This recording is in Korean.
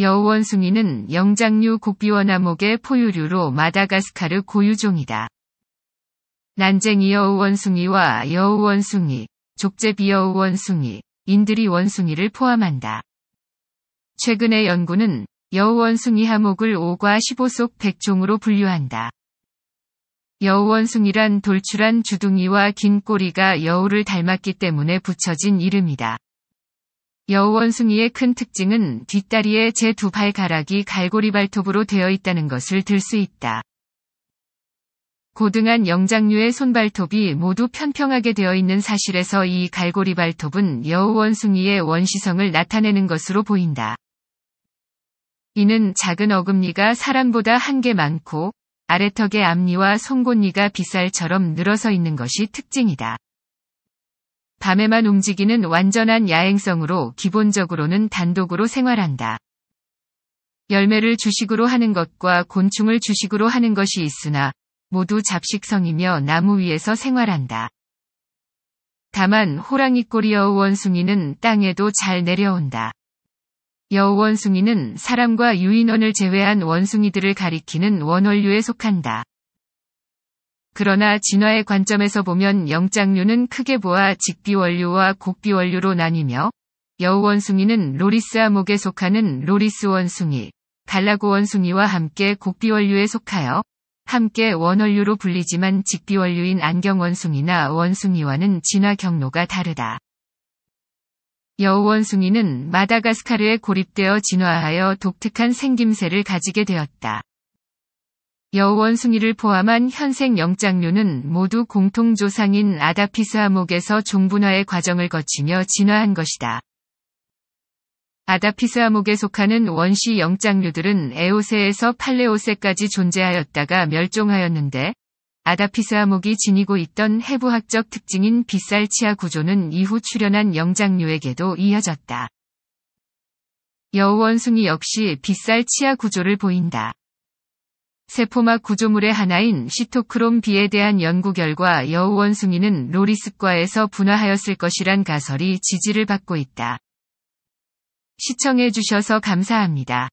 여우원숭이는 영장류 국비원화목의 포유류로 마다가스카르 고유종이다. 난쟁이 여우원숭이와 여우원숭이, 족제비여우원숭이, 인들이 원숭이를 포함한다. 최근의 연구는 여우원숭이 하목을 5과 15속 100종으로 분류한다. 여우원숭이란 돌출한 주둥이와 긴 꼬리가 여우를 닮았기 때문에 붙여진 이름이다. 여우원숭이의 큰 특징은 뒷다리의 제 두 발가락이 갈고리 발톱으로 되어 있다는 것을 들 수 있다. 고등한 영장류의 손발톱이 모두 편평하게 되어 있는 사실에서 이 갈고리 발톱은 여우원숭이의 원시성을 나타내는 것으로 보인다. 이는 작은 어금니가 사람보다 한 개 많고 아래턱의 앞니와 송곳니가 빗살처럼 늘어서 있는 것이 특징이다. 밤에만 움직이는 완전한 야행성으로 기본적으로는 단독으로 생활한다. 열매를 주식으로 하는 것과 곤충을 주식으로 하는 것이 있으나 모두 잡식성이며 나무 위에서 생활한다. 다만 호랑이꼬리 여우원숭이는 땅에도 잘 내려온다. 여우원숭이는 사람과 유인원을 제외한 원숭이들을 가리키는 원원류에 속한다. 그러나 진화의 관점에서 보면 영장류는 크게 보아 직비원류와 곡비원류로 나뉘며 여우원숭이는 로리스아목에 속하는 로리스원숭이, 갈라고원숭이와 함께 곡비원류에 속하여 함께 원원류로 불리지만 직비원류인 안경원숭이나 원숭이와는 진화 경로가 다르다. 여우원숭이는 마다가스카르에 고립되어 진화하여 독특한 생김새를 가지게 되었다. 여원숭이를 우 포함한 현생 영장류는 모두 공통조상인 아다피스 하목에서 종분화의 과정을 거치며 진화한 것이다. 아다피스 하목에 속하는 원시 영장류들은 에오세에서 팔레오세까지 존재하였다가 멸종하였는데 아다피스 하목이 지니고 있던 해부학적 특징인 빗살치아 구조는 이후 출현한 영장류에게도 이어졌다. 여우원숭이 역시 빗살치아 구조를 보인다. 세포막 구조물의 하나인 시토크롬 B에 대한 연구 결과 여우원 숭이는로리스과에서 분화하였을 것이란 가설이 지지를 받고 있다. 시청해주셔서 감사합니다.